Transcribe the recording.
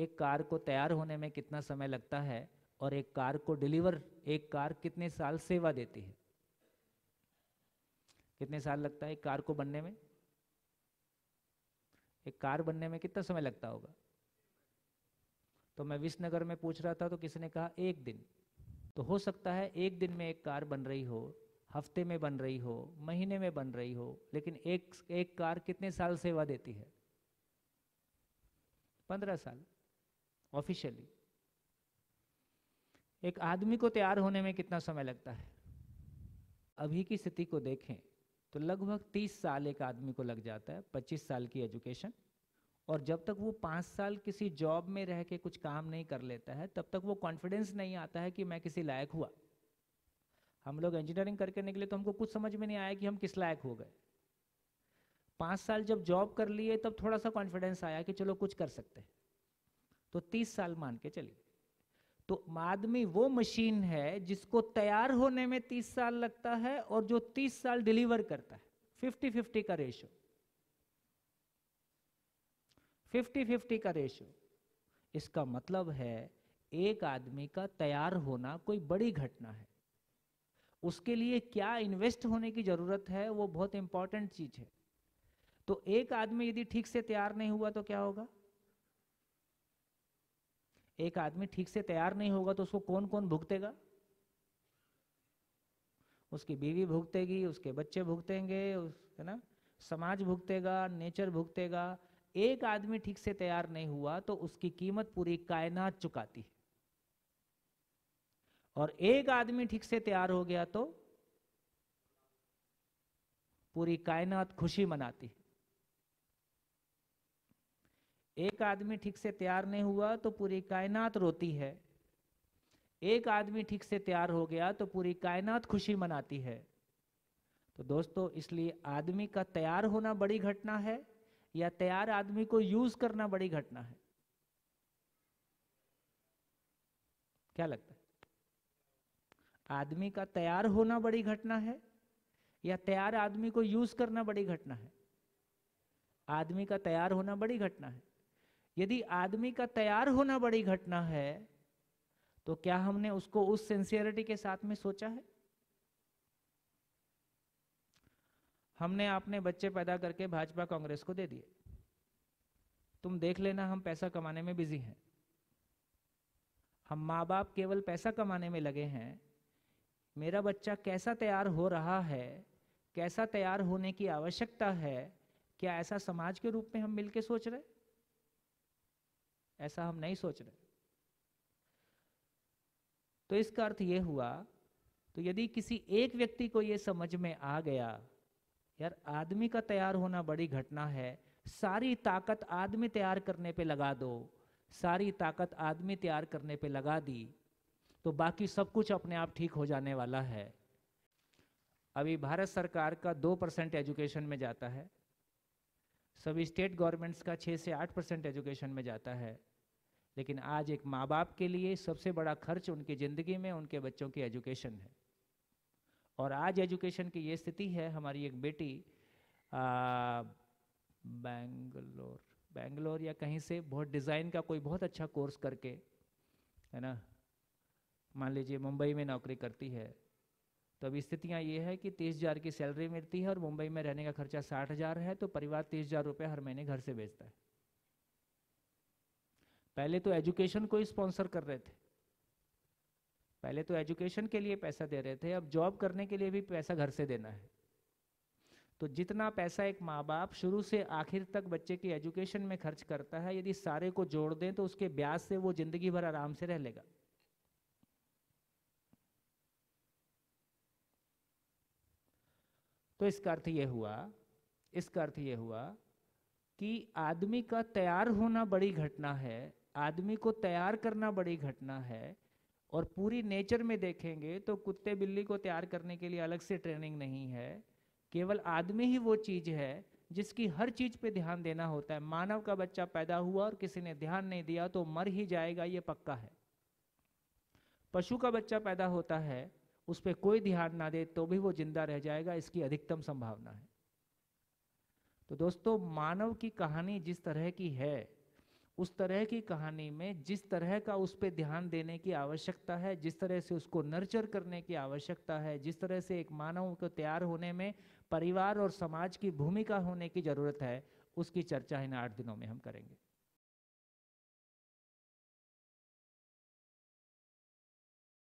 एक कार को तैयार होने में कितना समय लगता है और एक कार को डिलीवर एक कार कितने साल सेवा देती है कितने साल लगता है एक कार को बनने में एक कार बनने में कितना समय लगता होगा तो मैं विश्वनगर में पूछ रहा था तो किसी ने कहा एक दिन तो हो सकता है एक दिन में एक कार बन रही हो हफ्ते में बन रही हो महीने में बन रही हो लेकिन एक एक कार कितने साल सेवा देती है पंद्रह साल ऑफिशियली एक आदमी को तैयार होने में कितना समय लगता है अभी की स्थिति को देखें तो लगभग 30 साल एक आदमी को लग जाता है 25 साल की एजुकेशन और जब तक वो पाँच साल किसी जॉब में रह के कुछ काम नहीं कर लेता है तब तक वो कॉन्फिडेंस नहीं आता है कि मैं किसी लायक हुआ हम लोग इंजीनियरिंग करके निकले तो हमको कुछ समझ में नहीं आया कि हम किस लायक हो गए पाँच साल जब जॉब कर लिए तब थोड़ा सा कॉन्फिडेंस आया कि चलो कुछ कर सकते हैं तो तीस साल मान के चलिए तो आदमी वो मशीन है जिसको तैयार होने में तीस साल लगता है और जो तीस साल डिलीवर करता है फिफ्टी फिफ्टी का रेशो फिफ्टी फिफ्टी का रेशो इसका मतलब है एक आदमी का तैयार होना कोई बड़ी घटना है उसके लिए क्या इन्वेस्ट होने की जरूरत है वो बहुत इंपॉर्टेंट चीज है तो एक आदमी यदि ठीक से तैयार नहीं हुआ तो क्या होगा एक आदमी ठीक से तैयार नहीं होगा तो उसको कौन कौन भुगतेगा उसकी बीवी भुगतेगी उसके बच्चे भुगतेंगे है ना समाज भुगतेगा नेचर भुगतेगा एक आदमी ठीक से तैयार नहीं हुआ तो उसकी कीमत पूरी कायनात चुकाती है और एक आदमी ठीक से तैयार हो गया तो पूरी कायनात खुशी मनाती है एक आदमी ठीक से तैयार नहीं हुआ तो पूरी कायनात रोती है एक आदमी ठीक से तैयार हो गया तो पूरी कायनात खुशी मनाती है तो दोस्तों इसलिए आदमी का तैयार होना बड़ी घटना है या तैयार आदमी को यूज करना बड़ी घटना है क्या लगता है आदमी का तैयार होना बड़ी घटना है या तैयार आदमी को यूज करना बड़ी घटना है आदमी का तैयार होना बड़ी घटना है यदि आदमी का तैयार होना बड़ी घटना है तो क्या हमने उसको उस सिंसियरिटी के साथ में सोचा है हमने आपने बच्चे पैदा करके भाजपा कांग्रेस को दे दिए तुम देख लेना हम पैसा कमाने में बिजी हैं हम माँ बाप केवल पैसा कमाने में लगे हैं मेरा बच्चा कैसा तैयार हो रहा है कैसा तैयार होने की आवश्यकता है क्या ऐसा समाज के रूप में हम मिलके सोच रहे ऐसा हम नहीं सोच रहे तो इसका अर्थ यह हुआ तो यदि किसी एक व्यक्ति को यह समझ में आ गया यार आदमी का तैयार होना बड़ी घटना है सारी ताकत आदमी तैयार करने पे लगा दो सारी ताकत आदमी तैयार करने पे लगा दी तो बाकी सब कुछ अपने आप ठीक हो जाने वाला है अभी भारत सरकार का दो परसेंट एजुकेशन में जाता है सभी स्टेट गवर्नमेंट्स का छः से आठ परसेंट एजुकेशन में जाता है लेकिन आज एक माँ बाप के लिए सबसे बड़ा खर्च उनकी ज़िंदगी में उनके बच्चों की एजुकेशन है और आज एजुकेशन की ये स्थिति है हमारी एक बेटी बेंगलोर बेंगलोर या कहीं से बहुत डिज़ाइन का कोई बहुत अच्छा कोर्स करके है ना मान लीजिए मुंबई में नौकरी करती है तो अभी स्थितियाँ ये है कि तीस हज़ार की सैलरी मिलती है और मुंबई में रहने का खर्चा साठ हज़ार है तो परिवार तीस हज़ार रुपये हर महीने घर से भेजता है पहले तो एजुकेशन को ही स्पॉन्सर कर रहे थे पहले तो एजुकेशन के लिए पैसा दे रहे थे अब जॉब करने के लिए भी पैसा घर से देना है तो जितना पैसा एक माँ बाप शुरू से आखिर तक बच्चे की एजुकेशन में खर्च करता है यदि सारे को जोड़ दें तो उसके ब्याज से वो जिंदगी भर आराम से रह लेगा तो इसका अर्थ ये हुआ इसका अर्थ ये हुआ कि आदमी का तैयार होना बड़ी घटना है आदमी को तैयार करना बड़ी घटना है और पूरी नेचर में देखेंगे तो कुत्ते बिल्ली को तैयार करने के लिए अलग से ट्रेनिंग नहीं है केवल आदमी ही वो चीज़ है जिसकी हर चीज़ पे ध्यान देना होता है मानव का बच्चा पैदा हुआ और किसी ने ध्यान नहीं दिया तो मर ही जाएगा ये पक्का है पशु का बच्चा पैदा होता है उस पर कोई ध्यान ना दे तो भी वो जिंदा रह जाएगा इसकी अधिकतम संभावना है तो दोस्तों मानव की कहानी जिस तरह की है उस तरह की कहानी में जिस तरह का उस पर ध्यान देने की आवश्यकता है जिस तरह से उसको नर्चर करने की आवश्यकता है जिस तरह से एक मानव को तैयार होने में परिवार और समाज की भूमिका होने की ज़रूरत है उसकी चर्चा इन आठ दिनों में हम करेंगे